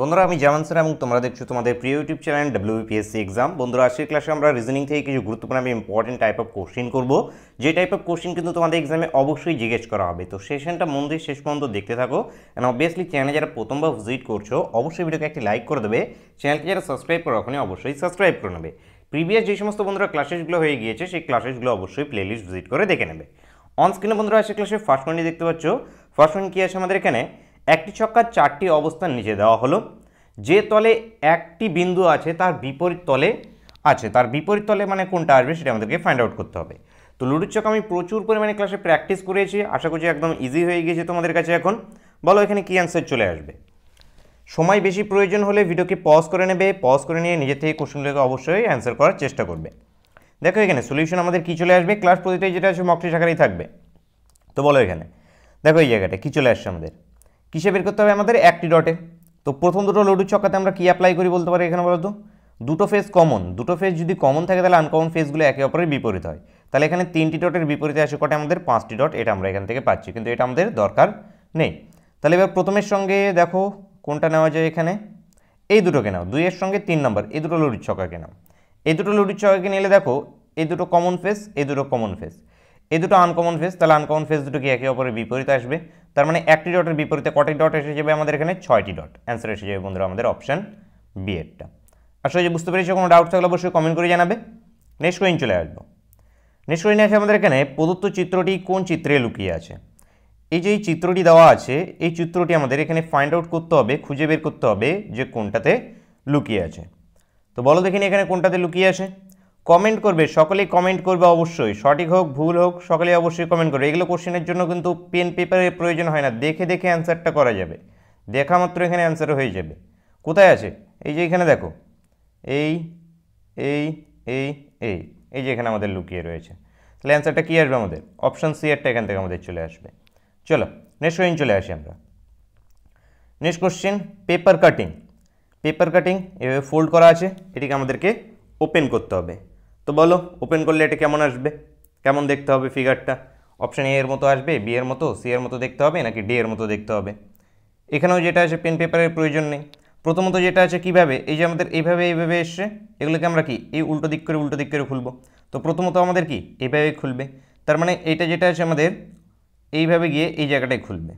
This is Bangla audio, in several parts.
বন্ধুরা আমি জামান স্যার এবং তোমরা দেখছো তোমাদের প্রিয় ইউটিউব চ্যানেল ডাব্লিউপিএসসি এক্সাম বন্ধুরা আজকের ক্লাসে আমরা রিজনিং থেকে কিছু গুরুত্বপূর্ণ আমি ইম্পর্টেন্ট টাইপ অফ কোশ্চিন করবো যে টাইপ অফ কোশ্চিন কিন্তু তোমাদের এক্সামে অবশ্যই জিজ্ঞেস করা হবে তো সেশনটা মন দিয়ে শেষ পর্যন্ত দেখতে থাকো অ্যান্ড অবভিয়াসলি চ্যানেল যারা প্রথমবার ভিজিট করছো অবশ্যই ভিডিওকে একটি লাইক করে দেবে চ্যানেলকে যারা সাবস্ক্রাইব করে ওখানে অবশ্যই সাবস্ক্রাইব করে নেবে প্রিভিয়াস যে সমস্ত বন্ধুরা ক্লাসেসগুলো হয়ে গিয়েছে সেই ক্লাসেসগুলো অবশ্যই প্লেলিস্ট ভিজিট করে দেখে নেবে অন বন্ধুরা আজকের ক্লাসে ফার্স্ট ওয়ানটি দেখতে পাচ্ছ ফার্স্ট পয়েন্ট কী আছে আমাদের এখানে একটি ছক্কার চারটি অবস্থান নিচে দেওয়া হলো যে তলে একটি বিন্দু আছে তার বিপরীত তলে আছে তার বিপরীত তলে মানে কোনটা আসবে সেটা আমাদেরকে ফাইন্ড আউট করতে হবে তো লুডুর চক আমি প্রচুর পরিমাণে ক্লাসে প্র্যাকটিস করেছি আশা করছি একদম ইজি হয়ে গিয়েছে তোমাদের কাছে এখন বলো এখানে কী অ্যান্সার চলে আসবে সময় বেশি প্রয়োজন হলে ভিডিওকে পজ করে নেবে পজ করে নিয়ে নিজে থেকে কোশ্চেনগুলোকে অবশ্যই অ্যান্সার করার চেষ্টা করবে দেখো এখানে সলিউশন আমাদের কী চলে আসবে ক্লাস প্রতিটাই যেটা আছে মকটি শাখারই থাকবে তো বলো এখানে দেখো এই জায়গাটা কী চলে আসছে আমাদের কিসে বের করতে হবে আমাদের একটি ডটে তো প্রথম দুটো লডুর চক্কাতে আমরা কী অ্যাপ্লাই করি বলতে পারি এখানে বলতো দুটো ফেজ কমন দুটো ফেজ যদি কমন থাকে তাহলে আনকমন ফেজগুলো একে অপরের বিপরীত হয় তাহলে এখানে তিনটি ডটের বিপরীতে আসে কটা আমাদের পাঁচটি ডট এটা আমরা এখান থেকে পাচ্ছি কিন্তু এটা আমাদের দরকার নেই তাহলে এবার প্রথমের সঙ্গে দেখো কোনটা নেওয়া যায় এখানে এই দুটোকে নাও দুইয়ের সঙ্গে তিন নম্বর এই দুটো লোডুর ছকাকে নাও এই দুটো লুডির ছকাকে নিলে দেখো এই দুটো কমন ফেস এই দুটো কমন ফেস এই দুটো আনকমন ফেজ তাহলে আনকমন ফেজ দুটো কি একে অপরের বিপরীতে আসবে তার মানে একটি ডটের বিপরীতে কটি ডট এসে যাবে আমাদের এখানে ছয়টি ডট অ্যান্সার এসে যাবে বন্ধুরা আমাদের অপশান বি এরটা আসলে যে বুঝতে পেরেছি কোনো ডাউট থাকলে অবশ্যই কমেন্ট করে জানাবে নেক্সট কোয়েন চলে আসবো নেক্সট কোয়েন আসে আমাদের এখানে প্রদত্ত চিত্রটি কোন চিত্রে লুকিয়ে আছে এই যে এই চিত্রটি দেওয়া আছে এই চিত্রটি আমাদের এখানে ফাইন্ড আউট করতে হবে খুঁজে বের করতে হবে যে কোনটাতে লুকিয়ে আছে তো বলো দেখিনি এখানে কোনটাতে লুকিয়ে আছে কমেন্ট করবে সকলেই কমেন্ট করবে অবশ্যই সঠিক হোক ভুল হোক সকলেই অবশ্যই কমেন্ট করবে এগুলো কোশ্চেনের জন্য কিন্তু পেন পেপারের প্রয়োজন হয় না দেখে দেখে অ্যান্সারটা করা যাবে দেখা মাত্র এখানে অ্যান্সার হয়ে যাবে কোথায় আছে এই যে এখানে দেখো এই এই এই এই এই যে এখানে আমাদের লুকিয়ে রয়েছে তাহলে অ্যান্সারটা কী আসবে আমাদের অপশান সি এরটা এখান থেকে আমাদের চলে আসবে চলো নেক্সট কোয়েন চলে আসি আমরা next question paper cutting paper cutting এভাবে ফোল্ড করা আছে এটিকে আমাদেরকে ওপেন করতে হবে তো বলো ওপেন করলে এটা কেমন আসবে কেমন দেখতে হবে ফিগারটা অপশান এ এর মতো আসবে বি এর মতো সি এর মতো দেখতে হবে নাকি ডি এর মতো দেখতে হবে এখানেও যেটা আছে পেন পেপারের প্রয়োজন নেই প্রথমত যেটা আছে কিভাবে এই যে আমাদের এইভাবে এইভাবে এসছে এগুলোকে আমরা কি এই উল্টো দিক করে উল্টো দিক করে খুলবো তো প্রথমত আমাদের কি এইভাবে খুলবে তার মানে এইটা যেটা আছে আমাদের এইভাবে গিয়ে এই জায়গাটায় খুলবে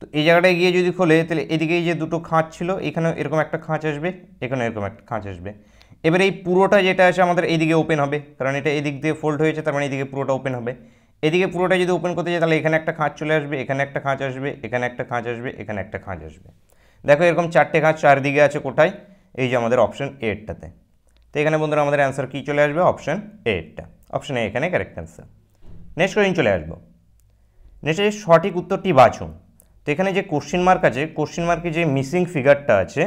তো এই জায়গাটায় গিয়ে যদি খোলে তাহলে এদিকে এই যে দুটো খাঁচ ছিল এখানেও এরকম একটা খাঁচ আসবে এখানেও এরকম একটা খাঁচ আসবে এবার এই পুরোটা যেটা আছে আমাদের এইদিকে ওপেন হবে কারণ এটা এদিক দিয়ে ফোল্ড হয়েছে তার মানে এদিকে পুরোটা ওপেন হবে এদিকে পুরোটা যদি ওপেন করতে চাই তাহলে এখানে একটা খাঁচ চলে আসবে এখানে একটা খাঁচ আসবে এখানে একটা খাঁচ আসবে এখানে একটা খাঁচ আসবে দেখো এরকম চারটে খাঁচ চারদিকে আছে কোথায় এই যে আমাদের অপশন এটটাতে তো এখানে বন্ধুরা আমাদের অ্যান্সার কী চলে আসবে অপশন এটটা অপশন এ এখানে কারেক্ট অ্যান্সার নেক্সট কোয়েশ্চেন চলে আসবো নেক্সট সঠিক উত্তরটি বাছুন তো এখানে যে কোশ্চিন মার্ক আছে কোশ্চিন মার্কে যে মিসিং ফিগারটা আছে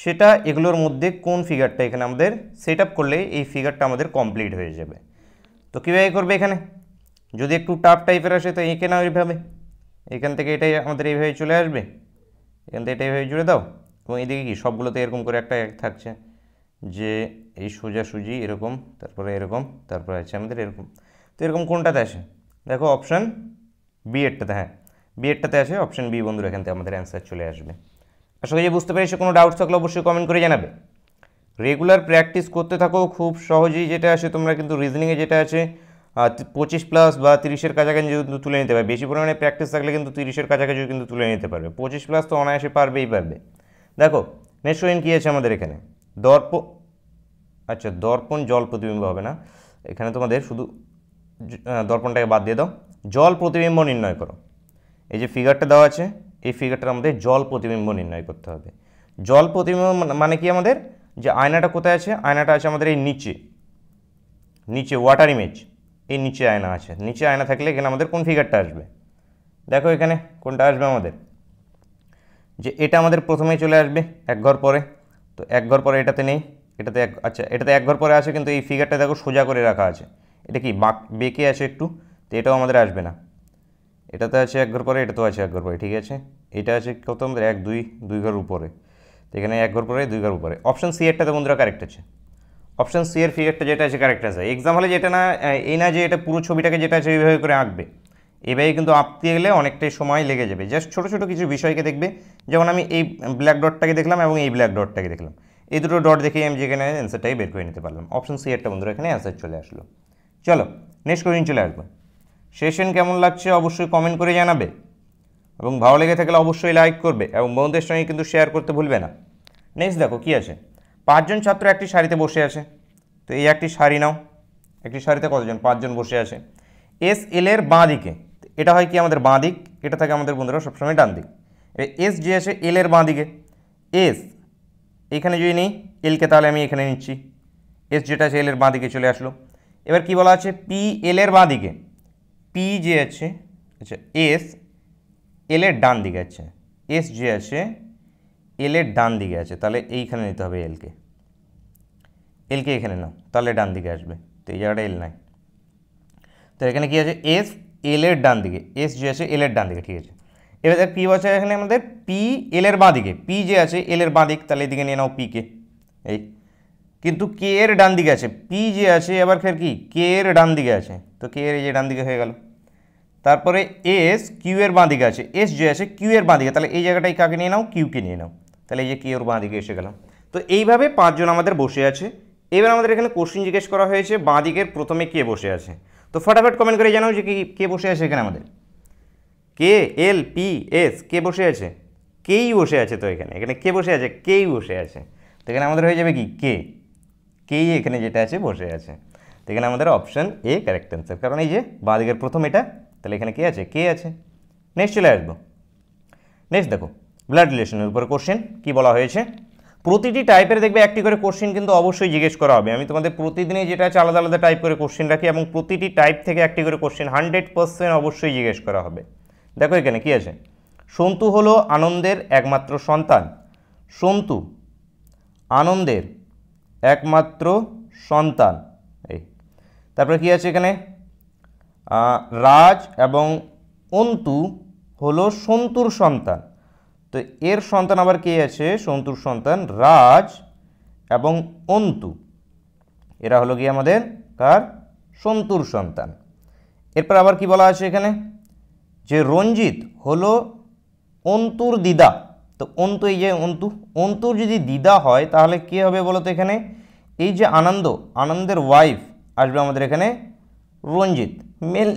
সেটা এগুলোর মধ্যে কোন ফিগারটা এখানে আমাদের সেট করলে এই ফিগারটা আমাদের কমপ্লিট হয়ে যাবে তো কীভাবে করবে এখানে যদি একটু টাফ টাইপের আসে তো এঁকে নাও এইভাবে এখান থেকে এটাই আমাদের এইভাবে চলে আসবে এখান থেকে এটা এইভাবে জুড়ে দাও এবং এদিকে কি সবগুলোতে এরকম করে একটা এক থাকছে যে এই সোজাসুজি এরকম তারপরে এরকম তারপরে আছে আমাদের এরকম তো এরকম কোনটাতে আসে দেখো অপশান বি এরটাতে হ্যাঁ বি এরটাতে আসে অপশান বি বন্ধুরা এখান থেকে আমাদের অ্যান্সার চলে আসবে আশা করি বুঝতে পেরেছো কোনো ডাউট থাকলে অবশ্যই কমেন্ট করে জানাবে রেগুলার প্র্যাকটিস করতে থাকো খুব সহজেই যেটা আছে তোমরা কিন্তু রিজনিংয়ে যেটা আছে পঁচিশ প্লাস বা তিরিশের কাছাকাছি কিন্তু তুলে নিতে পারবে বেশি পরিমাণে প্র্যাকটিস থাকলে কিন্তু তিরিশের কাছাকাছি কিন্তু তুলে নিতে পারবে পঁচিশ প্লাস তো অনায়াসে পারবেই পারবে দেখো নেক্সট কোয়েন কী আছে আমাদের এখানে দর্প আচ্ছা দর্পণ জল প্রতিবিম্ব হবে না এখানে তোমাদের শুধু দর্পণটাকে বাদ দিয়ে দাও জল প্রতিবিম্ব নির্ণয় করো এই যে ফিগারটা দেওয়া আছে এই ফিগারটার আমাদের জল প্রতিবিম্ব নির্ণয় করতে হবে জল প্রতিবিম্ব মানে কি আমাদের যে আয়নাটা কোথায় আছে আয়নাটা আছে আমাদের এই নিচে নিচে ওয়াটার ইমেজ এই নিচে আয়না আছে নিচে আয়না থাকলে এখানে আমাদের কোন ফিগারটা আসবে দেখো এখানে কোনটা আসবে আমাদের যে এটা আমাদের প্রথমে চলে আসবে এক ঘর পরে তো এক ঘর পরে এটাতে নেই এটাতে এক আচ্ছা এটাতে এক ঘর পরে আছে কিন্তু এই ফিগারটা দেখো সোজা করে রাখা আছে এটা কি বাঁক বেঁকে আছে একটু তো এটাও আমাদের আসবে না এটাতে আছে এক ঘর পরে এটাতেও আছে এক ঘর পরে ঠিক আছে এটা আছে কত আমাদের এক দুই দুই ঘর উপরে এখানে এক ঘর পরে দুই ঘর উপরে অপশান সি এরটাতে বন্ধুরা কারেক্ট আছে অপশান সি এর ফিগারটা যেটা আছে কারেক্ট আছে এক্সাম হলে যেটা না এই না যে এটা পুরো ছবিটাকে যেটা আছে এইভাবে করে আঁকবে এভাবে কিন্তু আঁকতে গেলে অনেকটাই সময় লেগে যাবে জাস্ট ছোটো ছোটো কিছু বিষয়কে দেখবে যেমন আমি এই ব্ল্যাক ডটটাকে দেখলাম এবং এই ব্ল্যাক ডটটাকে দেখলাম এই দুটো ডট দেখেই আমি যেখানে অ্যান্সারটাই বের করে নিতে পারলাম অপশান সি এরটা বন্ধুরা এখানে অ্যান্সার চলে আসলো চলো নেক্সট কোয়েশ্চেন চলে আসবো সেশন কেমন লাগছে অবশ্যই কমেন্ট করে জানাবে এবং ভালো লেগে থাকলে অবশ্যই লাইক করবে এবং বন্ধুদের সঙ্গে কিন্তু শেয়ার করতে ভুলবে না নেক্সট দেখো কি আছে পাঁচজন ছাত্র একটি শাড়িতে বসে আছে তো এই একটি শাড়ি নাও একটি শাড়িতে কতজন পাঁচজন বসে আছে এস এল এর বাঁ দিকে এটা হয় কি আমাদের বাঁ দিক এটা থাকে আমাদের বন্ধুরা সবসময় ডান দিক এস যে আছে এল এর বাঁ দিকে এস এখানে যদি নিই এলকে তাহলে আমি এখানে নিচ্ছি এস যেটা আছে এল এর বাঁ দিকে চলে আসলো এবার কি বলা আছে পি এল এর বাঁ দিকে পি যে আছে আচ্ছা এস এল এর ডান দিকে আছে এস যে আছে এল এর ডান দিকে আছে তাহলে এইখানে নিতে হবে এলকে এলকে এখানে নাও তাহলে ডান দিকে আসবে তো এই জায়গাটা এল নাই তো এখানে কি আছে এস এল এর ডান দিকে এস যে আছে এল এর ডান দিকে ঠিক আছে এবার দেখ পি আছে এখানে আমাদের পি এল এর বাঁ দিকে পি যে আছে এল এর বাঁ দিক তাহলে এদিকে নিয়ে নাও পি কে এই কিন্তু কে এর ডান দিকে আছে পি যে আছে এবার ফের কি কে এর ডান দিকে আছে তো কে এর এই যে ডান দিকে হয়ে গেল তারপরে এস কিউ এর বাঁদিকে আছে এস যে আছে কিউ এর বাঁদিকে তাহলে এই জায়গাটাই কাকে নিয়ে নাও কিউকে নিয়ে নাও তাহলে এই যে কিউ এর বাঁদিকে এসে গেলাম তো এইভাবে পাঁচজন আমাদের বসে আছে এবার আমাদের এখানে কোশ্চিন জিজ্ঞেস করা হয়েছে বাঁদিকের প্রথমে কে বসে আছে তো ফটাফট কমেন্ট করে জানাও যে কি কে বসে আছে এখানে আমাদের কে এল পি এস কে বসে আছে কেই বসে আছে তো এখানে এখানে কে বসে আছে কেই বসে আছে তো এখানে আমাদের হয়ে যাবে কি কে কেই এখানে যেটা আছে বসে আছে তো এখানে আমাদের অপশান এ কারেক্ট অ্যান্সার কারণ এই যে বাঁদিকের প্রথম এটা তাহলে এখানে কে আছে কে আছে নেক্সট চলে আসবো নেক্সট দেখো ব্লাড রিলেশনের উপরে কোশ্চেন কি বলা হয়েছে প্রতিটি টাইপের দেখবে একটি করে কোশ্চেন কিন্তু অবশ্যই জিজ্ঞেস করা হবে আমি তোমাদের প্রতিদিনই যেটা আছে আলাদা আলাদা টাইপ করে কোশ্চেন রাখি এবং প্রতিটি টাইপ থেকে একটি করে কোশ্চেন হান্ড্রেড পার্সেন্ট অবশ্যই জিজ্ঞেস করা হবে দেখো এখানে কি আছে সন্তু হলো আনন্দের একমাত্র সন্তান সন্তু আনন্দের একমাত্র সন্তান এই তারপরে কি আছে এখানে রাজ এবং অন্তু হলো সন্তুর সন্তান তো এর সন্তান আবার কে আছে সন্তুর সন্তান রাজ এবং অন্তু এরা হলো গিয়ে আমাদের কার সন্তুর সন্তান এরপর আবার কি বলা আছে এখানে যে রঞ্জিত হলো অন্তুর দিদা তো অন্তু এই যে অন্তু অন্তুর যদি দিদা হয় তাহলে কে হবে বলো তো এখানে এই যে আনন্দ আনন্দের ওয়াইফ আসবে আমাদের এখানে রঞ্জিত মেল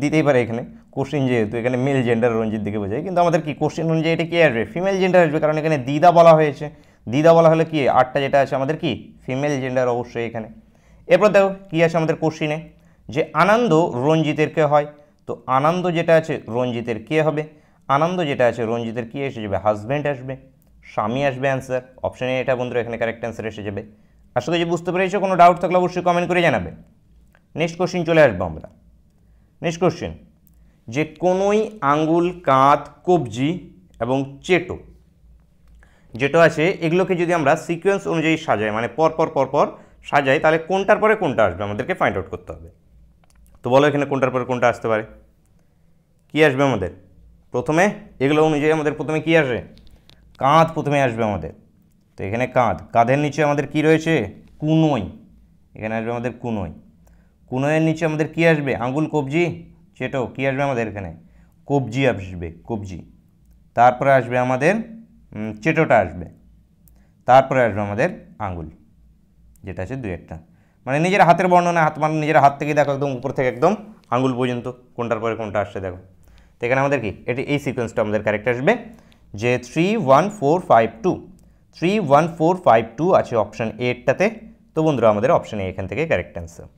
দিতেই পারে এখানে কোশ্চিন যেহেতু এখানে মেল জেন্ডার রঞ্জিত দিকে বোঝায় কিন্তু আমাদের কি কোশ্চিন অনুযায়ী এটা কে আসবে ফিমেল জেন্ডার আসবে কারণ এখানে দিদা বলা হয়েছে দিদা বলা হলে কি আটটা যেটা আছে আমাদের কি ফিমেল জেন্ডার অবশ্যই এখানে এরপর দেখো কী আছে আমাদের কোশ্চিনে যে আনন্দ রঞ্জিতের কে হয় তো আনন্দ যেটা আছে রঞ্জিতের কে হবে আনন্দ যেটা আছে রঞ্জিতের কী এসে যাবে হাজব্যান্ড আসবে স্বামী আসবে অ্যান্সার অপশানে এটা বন্ধুরা এখানে কারেক্ট অ্যান্সার এসে যাবে আসলে যে বুঝতে পেরেছো কোনো ডাউট থাকলে অবশ্যই কমেন্ট করে জানাবে নেক্সট কোশ্চেন চলে আসবো আমরা নেক্সট কোশ্চেন যে কোনোই আঙ্গুল কাঁধ কবজি এবং চেটো যেটো আছে এগুলোকে যদি আমরা সিকোয়েন্স অনুযায়ী সাজাই মানে পরপর পরপর সাজাই তাহলে কোনটার পরে কোনটা আসবে আমাদেরকে ফাইন্ড আউট করতে হবে তো বলো এখানে কোনটার পরে কোনটা আসতে পারে কি আসবে আমাদের প্রথমে এগুলো অনুযায়ী আমাদের প্রথমে কি আসে কাঁধ প্রথমে আসবে আমাদের তো এখানে কাঁধ কাঁধের নিচে আমাদের কি রয়েছে কুনোই এখানে আসবে আমাদের কুনোই কুনয়ের নিচে আমাদের কি আসবে আঙ্গুল কবজি সেটো কি আসবে আমাদের এখানে কবজি আসবে কবজি তারপরে আসবে আমাদের চেটোটা আসবে তারপরে আসবে আমাদের আঙ্গুল যেটা আছে দুই একটা মানে নিজের হাতের বর্ণনা হাত মানে নিজের হাত থেকে দেখো একদম উপর থেকে একদম আঙ্গুল পর্যন্ত কোনটার পরে কোনটা আসছে দেখো তো এখানে আমাদের কি এটি এই সিকোয়েন্সটা আমাদের কারেক্ট আসবে যে three one four five two three one four five two আছে অপশান এটাতে তো বন্ধুরা আমাদের অপশান এ এখান থেকে কারেক্ট অ্যান্সার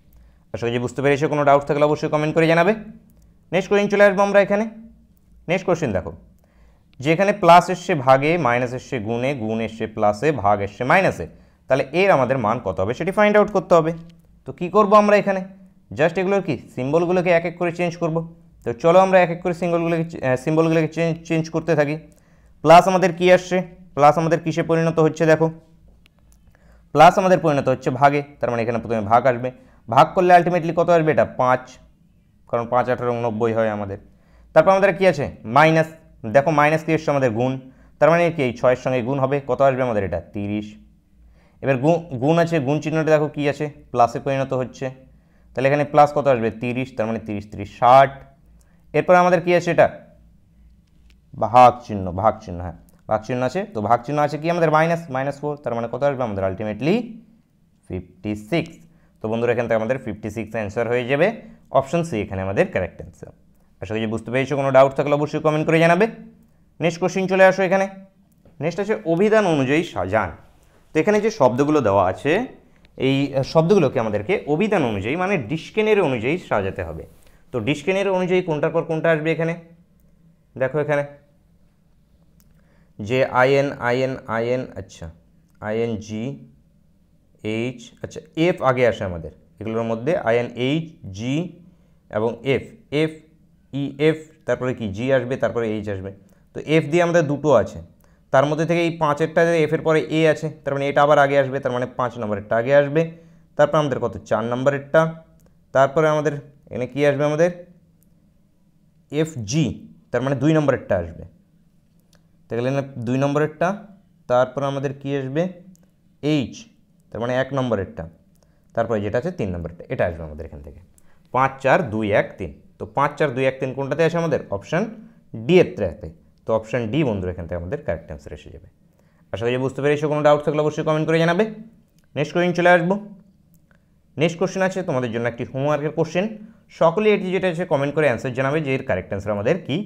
আশা করি বুঝতে পেরেছো কোনো ডাউট থাকলে অবশ্যই কমেন্ট করে জানাবে নেক্সট কোয়েশ্চেন চলে আসবো আমরা এখানে নেক্সট কোয়েশ্চেন দেখো যেখানে প্লাস এসছে ভাগে মাইনাস এসছে গুণে গুণ এসছে প্লাসে ভাগ এসছে মাইনাসে তাহলে এর আমাদের মান কত হবে সেটি ফাইন্ড আউট করতে হবে তো কি করব আমরা এখানে জাস্ট এগুলোর কি সিম্বলগুলোকে এক এক করে চেঞ্জ করব তো চলো আমরা এক এক করে সিম্বলগুলোকে সিম্বলগুলোকে চেঞ্জ করতে থাকি প্লাস আমাদের কি আসছে প্লাস আমাদের কিসে পরিণত হচ্ছে দেখো প্লাস আমাদের পরিণত হচ্ছে ভাগে তার মানে এখানে প্রথমে ভাগ আসবে ভাগ করলে আলটিমেটলি কত আসবে এটা পাঁচ কারণ পাঁচ আঠারো উনব্বই হয় আমাদের তারপর আমাদের কি আছে মাইনাস দেখো মাইনাস কি এসছে আমাদের গুণ তার মানে কি এই ছয়ের সঙ্গে গুণ হবে কত আসবে আমাদের এটা তিরিশ এবার গুণ আছে গুণ চিহ্নটা দেখো কি আছে প্লাসে পরিণত হচ্ছে তাহলে এখানে প্লাস কত আসবে তিরিশ তার মানে তিরিশ তিরিশ ষাট এরপর আমাদের কি আছে এটা ভাগ চিহ্ন ভাগ চিহ্ন হ্যাঁ ভাগ চিহ্ন আছে তো ভাগ চিহ্ন আছে কি আমাদের মাইনাস মাইনাস ফোর তার মানে কত আসবে আমাদের আলটিমেটলি ফিফটি সিক্স তো বন্ধুরা এখান থেকে আমাদের ফিফটি সিক্স অ্যান্সার হয়ে যাবে অপশন সি এখানে আমাদের কারেক্ট অ্যান্সার আশা করি বুঝতে পেরেছো কোনো ডাউট থাকলে অবশ্যই কমেন্ট করে জানাবে নেক্সট কোশ্চিন চলে আসো এখানে নেক্সট আছে অভিধান অনুযায়ী সাজান তো এখানে যে শব্দগুলো দেওয়া আছে এই শব্দগুলোকে আমাদেরকে অভিধান অনুযায়ী মানে ডিসকেনের অনুযায়ী সাজাতে হবে তো ডিসকেনের অনুযায়ী কোনটার পর কোনটা আসবে এখানে দেখো এখানে যে আইএন আইএন আইএন আচ্ছা আইএন জি এইচ আচ্ছা এফ আগে আসে আমাদের এগুলোর মধ্যে আয়ন এইচ জি এবং এফ এফ ই এফ তারপরে কি জি আসবে তারপরে এইচ আসবে তো এফ দিয়ে আমাদের দুটো আছে তার মধ্যে থেকে এই পাঁচেরটা এফের পরে এ আছে তার মানে এটা আবার আগে আসবে তার মানে পাঁচ নম্বরেরটা আগে আসবে তারপর আমাদের কত চার নম্বরেরটা তারপরে আমাদের এখানে কি আসবে আমাদের এফ জি তার মানে দুই নম্বরেরটা আসবে তাহলে দুই নম্বরেরটা তারপর আমাদের কি আসবে এইচ তার মানে এক নম্বরেরটা তারপরে যেটা আছে তিন নম্বরেরটা এটা আসবে আমাদের এখান থেকে পাঁচ চার দুই এক তিন তো পাঁচ চার দুই এক তিন কোনটাতে আসে আমাদের অপশান ডি এর ত্রাতে তো অপশান ডি বন্ধুরা এখান থেকে আমাদের কারেক্ট অ্যান্সার এসে যাবে আশা করি বুঝতে পেরেছো কোনো ডাউট থাকলে অবশ্যই কমেন্ট করে জানাবে নেক্সট কোয়েশ্চেন চলে আসবো নেক্সট কোশ্চেন আছে তোমাদের জন্য একটি হোমওয়ার্কের কোশ্চেন সকলেই এটি যেটা আছে কমেন্ট করে অ্যান্সার জানাবে যে এর কারেক্ট অ্যান্সার আমাদের কী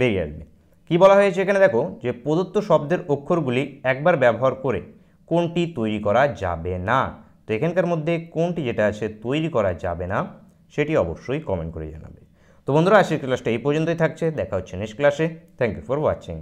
বেরিয়ে আসবে কী বলা হয়েছে এখানে দেখো যে প্রদত্ত শব্দের অক্ষরগুলি একবার ব্যবহার করে কোনটি তৈরি করা যাবে না তো এখানকার মধ্যে কোনটি যেটা আছে তৈরি করা যাবে না সেটি অবশ্যই কমেন্ট করে জানাবে তো বন্ধুরা আজকের ক্লাসটা এই পর্যন্তই থাকছে দেখা হচ্ছে নেক্সট ক্লাসে থ্যাংক ইউ ফর ওয়াচিং